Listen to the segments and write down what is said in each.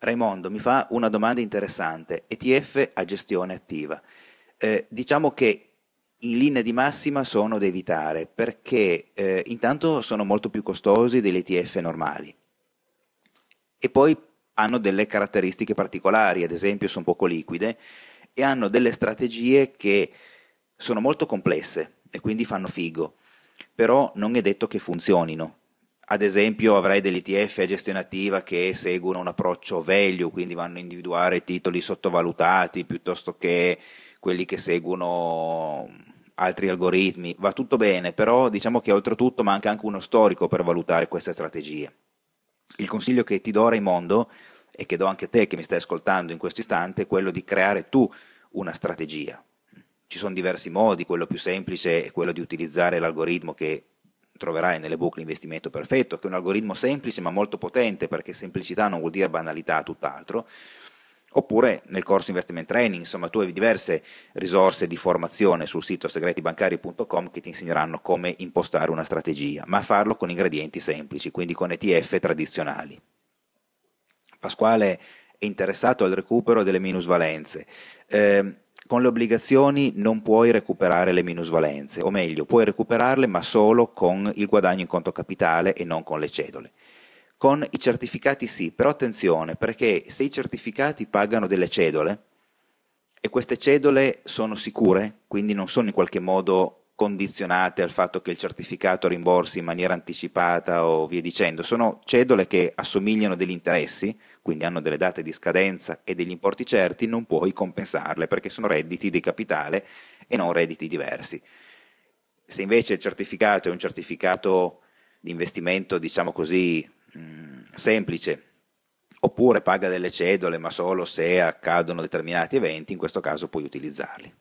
Raimondo mi fa una domanda interessante, ETF a gestione attiva. Eh, diciamo che in linea di massima sono da evitare perché eh, intanto sono molto più costosi degli ETF normali e poi hanno delle caratteristiche particolari, ad esempio sono poco liquide e hanno delle strategie che sono molto complesse e quindi fanno figo, però non è detto che funzionino ad esempio avrai degli ETF a gestione attiva che seguono un approccio value, quindi vanno a individuare titoli sottovalutati piuttosto che quelli che seguono altri algoritmi. Va tutto bene, però diciamo che oltretutto manca anche uno storico per valutare queste strategie. Il consiglio che ti do Raimondo e che do anche a te che mi stai ascoltando in questo istante è quello di creare tu una strategia. Ci sono diversi modi, quello più semplice è quello di utilizzare l'algoritmo che troverai nelle book l'investimento perfetto, che è un algoritmo semplice ma molto potente, perché semplicità non vuol dire banalità, tutt'altro, oppure nel corso Investment Training, insomma tu hai diverse risorse di formazione sul sito segretibancari.com che ti insegneranno come impostare una strategia, ma farlo con ingredienti semplici, quindi con ETF tradizionali. Pasquale è interessato al recupero delle minusvalenze. Eh, con le obbligazioni non puoi recuperare le minusvalenze, o meglio, puoi recuperarle ma solo con il guadagno in conto capitale e non con le cedole. Con i certificati sì, però attenzione, perché se i certificati pagano delle cedole e queste cedole sono sicure, quindi non sono in qualche modo condizionate al fatto che il certificato rimborsi in maniera anticipata o via dicendo, sono cedole che assomigliano a degli interessi, quindi hanno delle date di scadenza e degli importi certi, non puoi compensarle perché sono redditi di capitale e non redditi diversi. Se invece il certificato è un certificato di investimento, diciamo così, mm, semplice, oppure paga delle cedole ma solo se accadono determinati eventi, in questo caso puoi utilizzarli.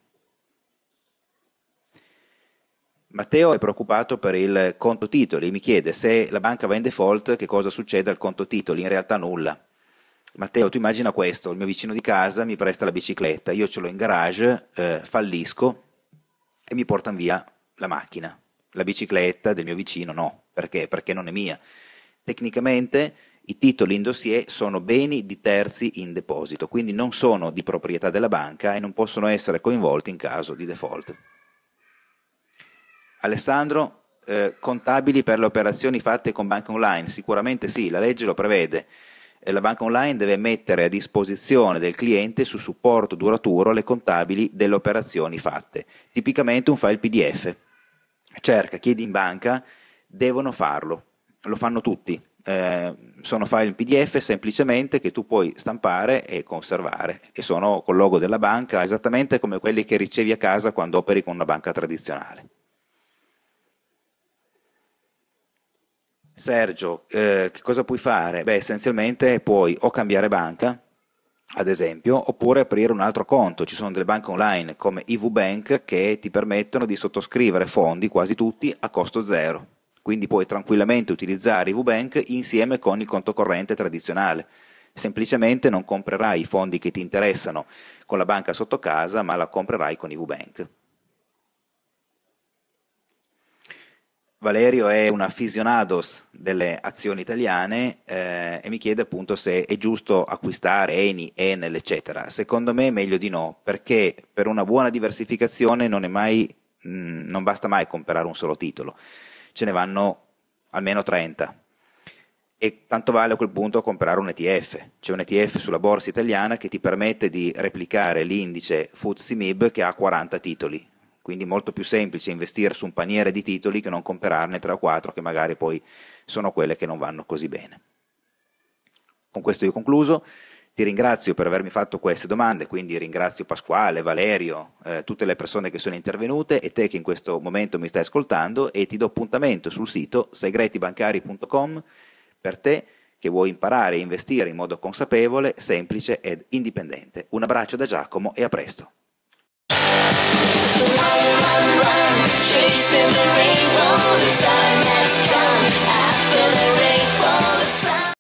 Matteo è preoccupato per il conto titoli, mi chiede se la banca va in default che cosa succede al conto titoli, in realtà nulla. Matteo, tu immagina questo, il mio vicino di casa mi presta la bicicletta, io ce l'ho in garage, eh, fallisco e mi portano via la macchina. La bicicletta del mio vicino no, perché? Perché non è mia. Tecnicamente i titoli in dossier sono beni di terzi in deposito, quindi non sono di proprietà della banca e non possono essere coinvolti in caso di default. Alessandro, eh, contabili per le operazioni fatte con banca online? Sicuramente sì, la legge lo prevede. Eh, la banca online deve mettere a disposizione del cliente su supporto duraturo le contabili delle operazioni fatte, tipicamente un file PDF. Cerca, chiedi in banca, devono farlo, lo fanno tutti. Eh, sono file PDF semplicemente che tu puoi stampare e conservare e sono col logo della banca, esattamente come quelli che ricevi a casa quando operi con una banca tradizionale. Sergio, eh, che cosa puoi fare? Beh, essenzialmente puoi o cambiare banca, ad esempio, oppure aprire un altro conto. Ci sono delle banche online come IV Bank che ti permettono di sottoscrivere fondi, quasi tutti, a costo zero. Quindi puoi tranquillamente utilizzare IV Bank insieme con il conto corrente tradizionale. Semplicemente non comprerai i fondi che ti interessano con la banca sotto casa, ma la comprerai con IV Bank. Valerio è un aficionados delle azioni italiane eh, e mi chiede appunto se è giusto acquistare Eni, Enel, eccetera. Secondo me è meglio di no, perché per una buona diversificazione non, mai, mh, mm, non basta mai comprare un solo titolo, ce ne vanno almeno 30. E tanto vale a quel punto comprare un ETF, c'è un ETF sulla borsa italiana che ti permette di replicare l'indice FTSE MIB che ha 40 titoli, quindi molto più semplice investire su un paniere di titoli che non comprarne 3 o 4 che magari poi sono quelle che non vanno così bene. Con questo io concluso, ti ringrazio per avermi fatto queste domande, quindi ringrazio Pasquale, Valerio, eh, tutte le persone che sono intervenute e te che in questo momento mi stai ascoltando e ti do appuntamento sul sito segretibancari.com per te che vuoi imparare a investire in modo consapevole, semplice ed indipendente. Un abbraccio da Giacomo e a presto. chasing the rain.